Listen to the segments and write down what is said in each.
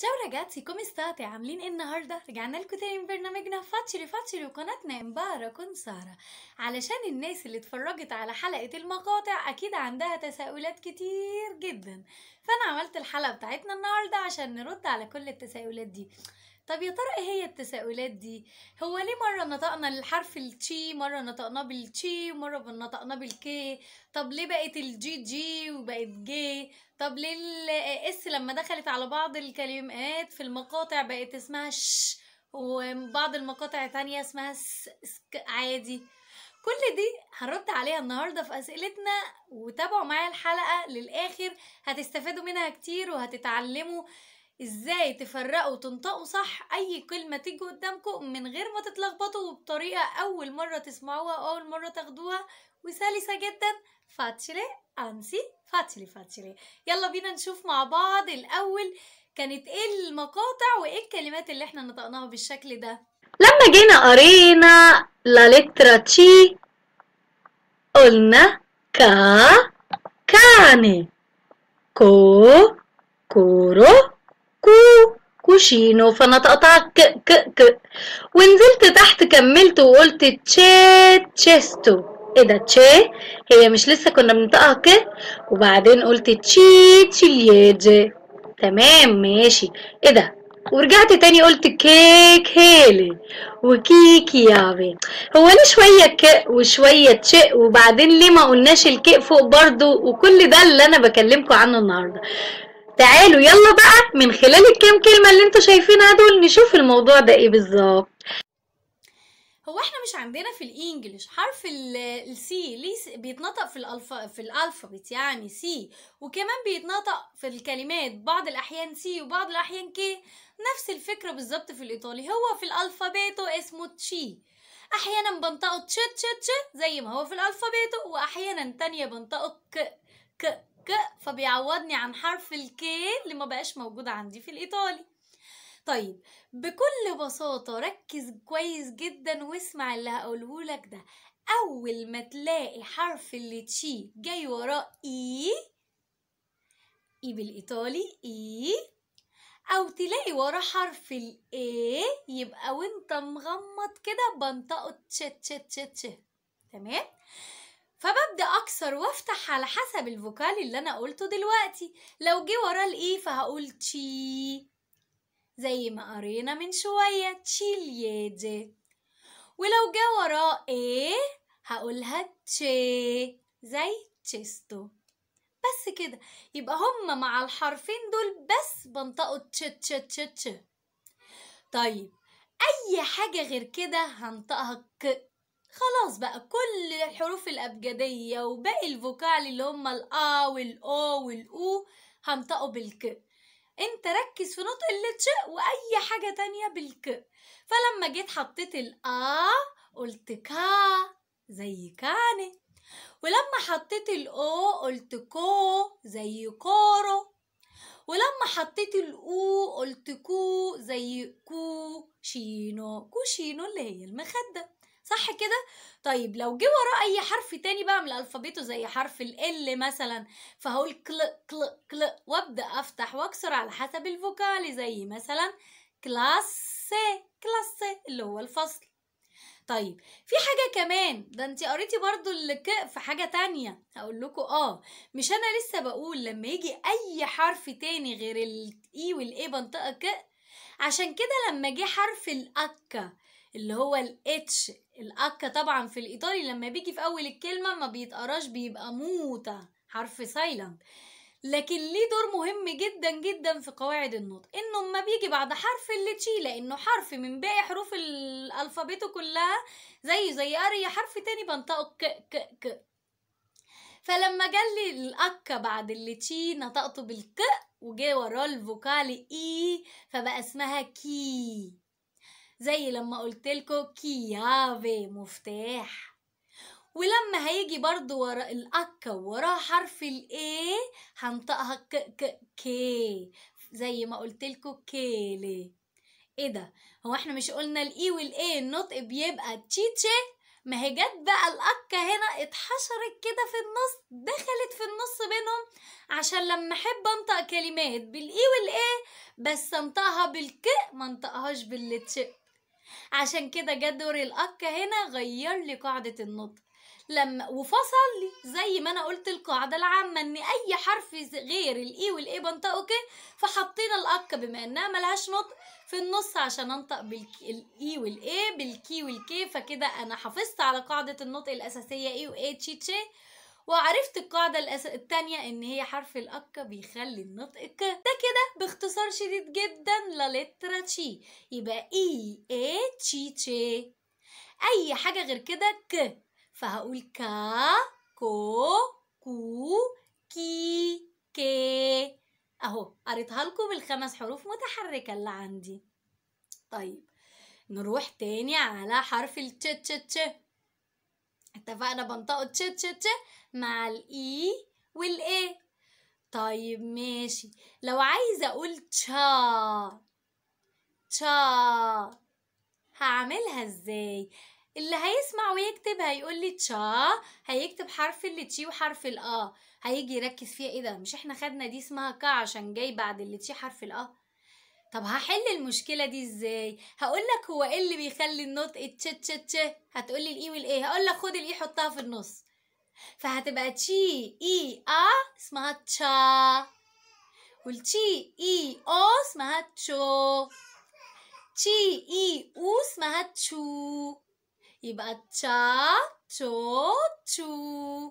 تشاو راجاتسي كومي ستاتي عاملين ايه النهارده رجعنا لكم تاني من برنامجنا فاتشري فاتشري وقناتنا مبارك سارة علشان الناس اللي اتفرجت على حلقه المقاطع اكيد عندها تساؤلات كتير جدا فانا عملت الحلقه بتاعتنا النهارده عشان نرد على كل التساؤلات دي طب يا ترى ايه هي التساؤلات دي هو ليه مره نطقنا الحرف التشي مره نطقناه بالتشي ومره نطقناه بالكي طب ليه بقت الجي جي وبقت جي طب ليه الاس لما دخلت على بعض الكلمات في المقاطع بقت اسمها ش وبعض المقاطع تانية اسمها سك عادي كل دي هنرد عليها النهاردة في أسئلتنا وتابعوا معايا الحلقة للآخر هتستفادوا منها كتير وهتتعلموا ازاي تفرقوا وتنطقوا صح اي كلمه تيجي قدامكم من غير ما تتلخبطوا وبطريقه اول مره تسمعوها اول مره تاخدوها وسلسه جدا فاتشلي انسي فاتشلي فاتشلي يلا بينا نشوف مع بعض الاول كانت ايه المقاطع وايه الكلمات اللي احنا نطقناها بالشكل ده لما جينا قرينا لا لترا تشي قلنا كا كاني كو كورو كو كوشينو فنطقتها ك ك ك ونزلت تحت كملت وقلت تشي تشيستو ايه ده تشي هي مش لسه كنا بننطقها ك وبعدين قلت تشي تشيليجي تمام ماشي ايه ده ورجعت تاني قلت كيك هيلي وكيك يابي هو ليه شوية ك وشوية تش وبعدين ليه ما قلناش الكيك فوق برضو وكل ده اللي انا بكلمكم عنه النهارده تعالوا يلا بقى من خلال الكام كلمة اللي انتوا شايفينها دول نشوف الموضوع ده ايه بالظبط هو احنا مش عندنا في الانجليش حرف السي ليه بيتنطق في الالفا في الالفابت يعني سي وكمان بيتنطق في الكلمات بعض الاحيان سي وبعض الاحيان كي نفس الفكره بالظبط في الايطالي هو في الالفابيتو اسمه تشي احيانا بنطقه تش تش تش زي ما هو في الالفابيتو واحيانا تانية بنطقه ك ك فبيعوضني عن حرف الكي اللي ما بقاش موجود عندي في الإيطالي طيب بكل بساطة ركز كويس جدا واسمع اللي هقوله لك ده أول ما تلاقي حرف اللي تشي جاي وراه إي إي بالإيطالي إي أو تلاقي وراه حرف الإي يبقى وأنت مغمض كده بنطقه تش تش تش تش تمام؟ فببدأ أكسر وأفتح على حسب الفوكال اللي أنا قلته دلوقتي لو جه وراه الإي e فهقول تشي زي ما قرينا من شوية تشيليدي ولو جه وراه إيه هقولها تشي زي تشيستو بس كده يبقى هما مع الحرفين دول بس بنطقوا تش تش تش تش طيب أي حاجة غير كده هنطقها ك خلاص بقى كل الحروف الأبجدية وباقي الفوكال اللي هما الآ والأو والأو هنطقوا بالك انت ركز في نطق اللتش وأي حاجة تانية بالك فلما جيت حطيت الآ قلت كا زي كاني ولما حطيت الأو قلت كو زي كورو ولما حطيت الأو قلت كو زي كو شينو كوشينو اللي هي المخدة صح كده طيب لو جه وراه اي حرف تاني بقى من الفابيتو زي حرف ال ال مثلا فهقول كل كل كل وابدا افتح واكسر على حسب الفوكالي زي مثلا كلاس كلاس اللي هو الفصل طيب في حاجة كمان ده انت قريتي برضو الك في حاجة تانية هقول لكم اه مش انا لسه بقول لما يجي اي حرف تاني غير الاي e والاي بنطقة ك عشان كده لما جه حرف الاك اللي هو الاتش الاكا طبعا في الايطالي لما بيجي في اول الكلمه ما بيتقراش بيبقى موتا حرف سايلنت لكن ليه دور مهم جدا جدا في قواعد النطق انه اما بيجي بعد حرف اللي تشي لانه حرف من باقي حروف الالفابيتو كلها زيه زي اري حرف تاني بنطقه ك ك ك فلما جالي الاك بعد اللي تشي نطقته بالك وجي وراه الفوكال اي e، فبقى اسمها كي زي لما قلتلكوا كيافي مفتاح ولما هيجي برضو ورا الأك وراها حرف الإيه هنطقها ك ك كي زي ما قلتلكوا كيلي ايه ده هو احنا مش قلنا الاي e والاي النطق بيبقى تشيتشي ما هي جت بقى الاكه هنا اتحشرت كده في النص دخلت في النص بينهم عشان لما احب انطق كلمات بالاي e والاي بس انطقها بالك ما انطقهاش بالتشي عشان كده جه دور الأك هنا غير لي قاعدة النطق لما وفصل لي زي ما انا قلت القاعده العامه ان اي حرف غير الاي e والاي e بنطقه كي فحطينا الاك بما انها ملهاش نطق في النص عشان انطق بالاي e والاي بالكي والكي فكده انا حافظت على قاعده النطق الاساسيه اي واي تشي تشي وعرفت القاعدة الثانية التانية إن هي حرف الأك بيخلي النطق ك ده كده باختصار شديد جدا لا تشي يبقى إي إي تشي تشي أي حاجة غير كده ك فهقول كا كو كو كي كي أهو قريتها لكم بالخمس حروف متحركة اللي عندي طيب نروح تاني على حرف التش تش اتفقنا بنطقه تش تش تش مع الاي e والاي طيب ماشي لو عايزه اقول تشا تشا هعملها ازاي اللي هيسمع ويكتب هيقول لي تشا هيكتب حرف اللي تشي وحرف الاه هيجي يركز فيها ايه ده مش احنا خدنا دي اسمها كا عشان جاي بعد اللي تشي حرف الاه طب هحل المشكله دي ازاي هقول لك هو ايه اللي بيخلي النطق تش تش تش هتقول لي الاي والايه هقول لك خد الاي حطها في النص فهتبقى تشي اي ا اسمها تشا والتشي اي او اسمها تشو تشي اي او اسمها تشو يبقى تشا تشو تشو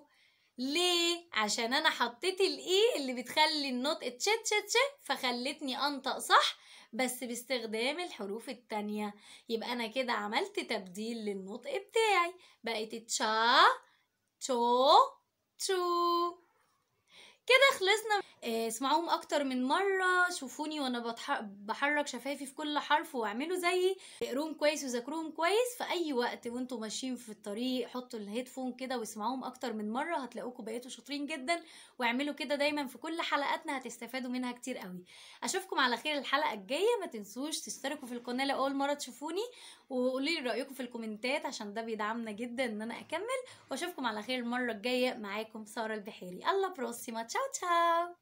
ليه؟ عشان انا حطيت الاي اللي بتخلي النطق تش تش تش فخلتني انطق صح بس باستخدام الحروف التانية يبقى أنا كده عملت تبديل للنطق بتاعي بقت تشا تشو تشو كده خلصنا آه، اسمعوهم اكتر من مره شوفوني وانا بحرك شفايفي في كل حرف واعملوا زيي اقروهم كويس وذاكروهم كويس في اي وقت وانتوا ماشيين في الطريق حطوا الهيدفون كده واسمعوهم اكتر من مره هتلاقوكم بقيتوا شاطرين جدا واعملوا كده دايما في كل حلقاتنا هتستفادوا منها كتير قوي اشوفكم على خير الحلقه الجايه ما تنسوش تشتركوا في القناه لاول مره تشوفوني وقولوا لي رايكم في الكومنتات عشان ده بيدعمنا جدا ان انا اكمل واشوفكم على خير المره الجايه معاكم ساره البحيري الله بروسيما تشاو Chao, chao.